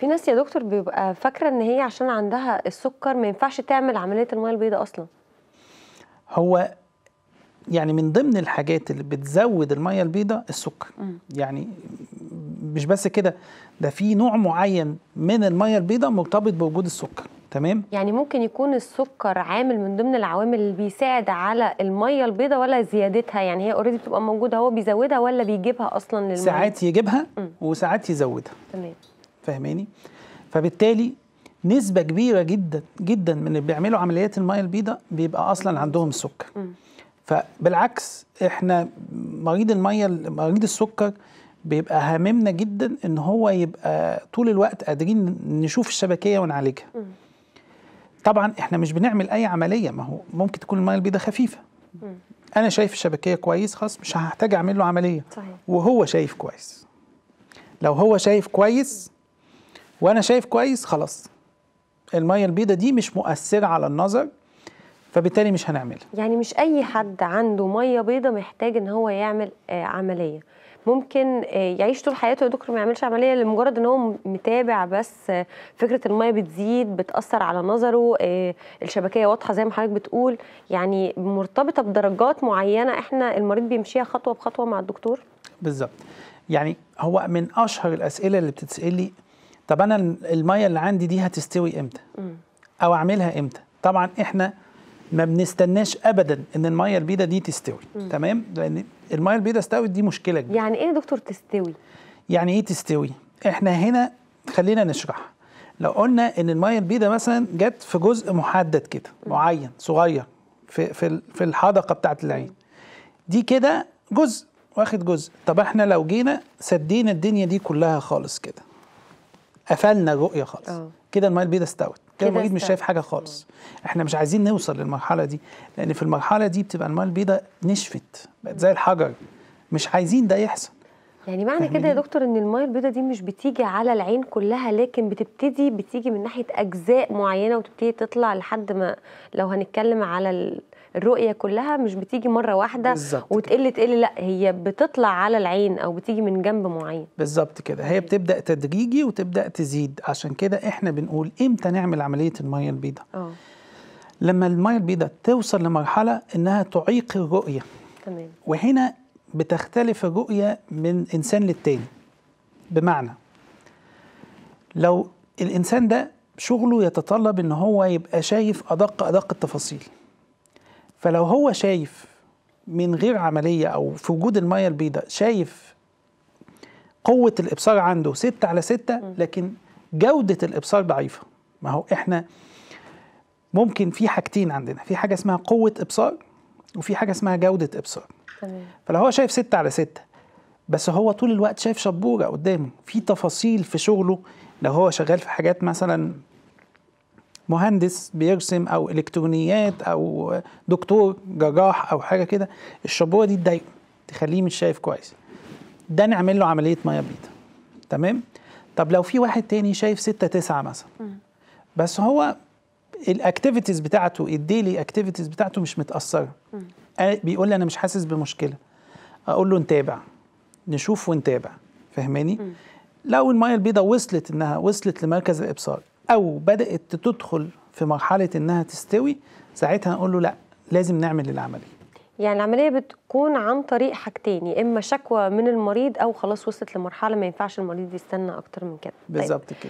في ناس يا دكتور بيبقى فاكره ان هي عشان عندها السكر ما ينفعش تعمل عمليه الميه البيضاء اصلا هو يعني من ضمن الحاجات اللي بتزود الميه البيضاء السكر م. يعني مش بس كده ده في نوع معين من الميه البيضاء مرتبط بوجود السكر تمام يعني ممكن يكون السكر عامل من ضمن العوامل اللي بيساعد على الميه البيضاء ولا زيادتها يعني هي اوريدي بتبقى موجوده هو بيزودها ولا بيجيبها اصلا للميه ساعات يجيبها م. وساعات يزودها تمام فاهماني فبالتالي نسبة كبيرة جدا جدا من اللي بيعملوا عمليات المية البيضاء بيبقى أصلا عندهم السكر فبالعكس احنا مريض المية مريض السكر بيبقى هاممنا جدا ان هو يبقى طول الوقت قادرين نشوف الشبكية ونعالجها طبعا احنا مش بنعمل اي عملية ما هو ممكن تكون المية البيضاء خفيفة انا شايف الشبكية كويس خلاص مش هحتاج اعمل له عملية صحيح. وهو شايف كويس لو هو شايف كويس وانا شايف كويس خلاص الميه البيضة دي مش مؤثره على النظر فبالتالي مش هنعملها يعني مش اي حد عنده ميه بيضة محتاج ان هو يعمل آه، عمليه ممكن آه، يعيش طول حياته يا دكتور ما يعملش عمليه لمجرد ان هو متابع بس آه، فكره الميه بتزيد بتاثر على نظره الشبكيه واضحه زي ما حضرتك بتقول يعني مرتبطه بدرجات معينه احنا المريض بيمشيها خطوه بخطوه مع الدكتور بالظبط يعني هو من اشهر الاسئله اللي بتتسالي طب انا الميه اللي عندي دي هتستوي امتى او اعملها امتى طبعا احنا ما بنستناش ابدا ان الميه البيضاء دي تستوي م. تمام لان الميه البيضاء استوت دي مشكله كبيره يعني ايه يا دكتور تستوي يعني ايه تستوي احنا هنا خلينا نشرح لو قلنا ان الميه البيضاء مثلا جت في جزء محدد كده معين صغير في في في الحدقه بتاعه العين دي كده جزء واخد جزء طب احنا لو جينا سدينا الدنيا دي كلها خالص كده قفلنا الرؤيه خالص آه. كده الميه البيضاء استوت كده المريض مش شايف حاجه خالص احنا مش عايزين نوصل للمرحله دي لان في المرحله دي بتبقى الميه البيضاء نشفت بقت زي الحجر مش عايزين ده يحصل يعني معنى كده يا دكتور ان الميه البيضاء دي مش بتيجي على العين كلها لكن بتبتدي بتيجي من ناحيه اجزاء معينه وتبتدي تطلع لحد ما لو هنتكلم على الرؤيه كلها مش بتيجي مره واحده وتقل تقل لا هي بتطلع على العين او بتيجي من جنب معين بالظبط كده هي بتبدا تدريجي وتبدا تزيد عشان كده احنا بنقول امتى نعمل عمليه الميه البيضاء اه لما الميه البيضاء توصل لمرحله انها تعيق الرؤيه تمام وهنا بتختلف الرؤيه من انسان للتاني بمعنى لو الانسان ده شغله يتطلب ان هو يبقى شايف ادق ادق التفاصيل فلو هو شايف من غير عملية أو في وجود المية البيضاء شايف قوة الإبصار عنده ستة على ستة لكن جودة الإبصار ضعيفة ما هو إحنا ممكن في حاجتين عندنا في حاجة اسمها قوة إبصار وفي حاجة اسمها جودة إبصار فلو هو شايف ستة على ستة بس هو طول الوقت شايف شبورة قدامه في تفاصيل في شغله لو هو شغال في حاجات مثلا مهندس بيرسم او الكترونيات او دكتور جراح او حاجه كده الشبوره دي تضايقه تخليه مش شايف كويس ده نعمل له عمليه ميه بيضاء تمام طب لو في واحد تاني شايف ستة تسعة مثلا بس هو الاكتيفيتيز بتاعته الديلي اكتيفيتيز بتاعته مش متاثره بيقول لي انا مش حاسس بمشكله اقول له نتابع نشوف ونتابع فهماني لو الميه البيضاء وصلت انها وصلت لمركز الابصار او بدات تدخل في مرحله انها تستوي ساعتها نقول له لا لازم نعمل العمليه يعني العملية بتكون عن طريق حاجتين يا إما شكوى من المريض أو خلاص وصلت لمرحلة ما ينفعش المريض يستنى أكتر من كده طيب. بالظبط كده